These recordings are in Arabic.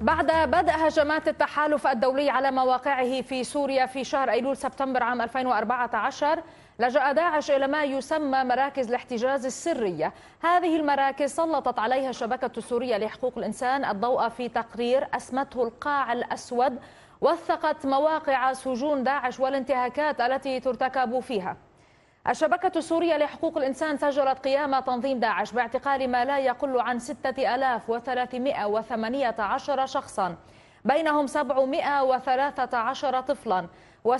بعد بدء هجمات التحالف الدولي على مواقعه في سوريا في شهر أيلول سبتمبر عام 2014 لجأ داعش إلى ما يسمى مراكز الاحتجاز السرية هذه المراكز سلطت عليها الشبكة السورية لحقوق الإنسان الضوء في تقرير أسمته القاع الأسود وثقت مواقع سجون داعش والانتهاكات التي ترتكب فيها الشبكة السورية لحقوق الإنسان سجلت قيام تنظيم داعش باعتقال ما لا يقل عن 6318 شخصا بينهم 713 طفلا و647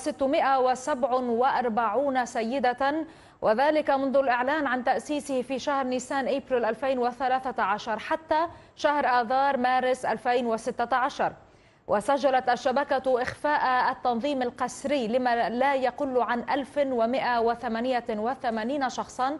سيدة وذلك منذ الإعلان عن تأسيسه في شهر نيسان إبريل 2013 حتى شهر آذار مارس 2016 وسجلت الشبكة إخفاء التنظيم القسري لما لا يقل عن 1188 شخصا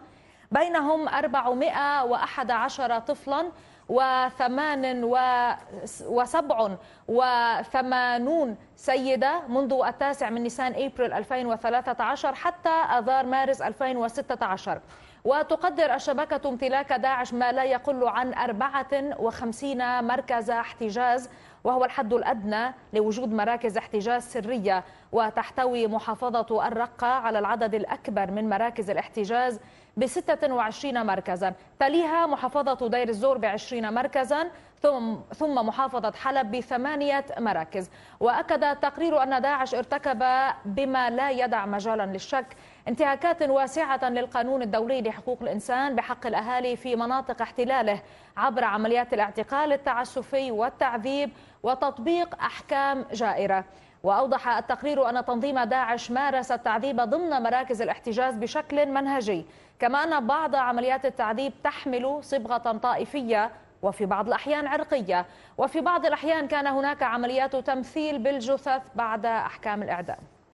بينهم 411 طفلا و 87 سيدة منذ التاسع من نيسان أبريل 2013 حتى أذار مارس 2016 وتقدر الشبكة امتلاك داعش ما لا يقل عن 54 مركز احتجاز وهو الحد الأدنى لوجود مراكز احتجاز سرية وتحتوي محافظة الرقة على العدد الأكبر من مراكز الاحتجاز ب 26 مركزا تليها محافظة دير الزور ب 20 مركزا ثم ثم محافظة حلب بثمانية مراكز وأكد تقرير أن داعش ارتكب بما لا يدع مجالا للشك انتهاكات واسعة للقانون الدولي لحقوق الإنسان بحق الأهالي في مناطق احتلاله عبر عمليات الاعتقال التعسفي والتعذيب وتطبيق أحكام جائرة وأوضح التقرير أن تنظيم داعش مارس التعذيب ضمن مراكز الاحتجاز بشكل منهجي كما أن بعض عمليات التعذيب تحمل صبغة طائفية وفي بعض الأحيان عرقية وفي بعض الأحيان كان هناك عمليات تمثيل بالجثث بعد أحكام الإعدام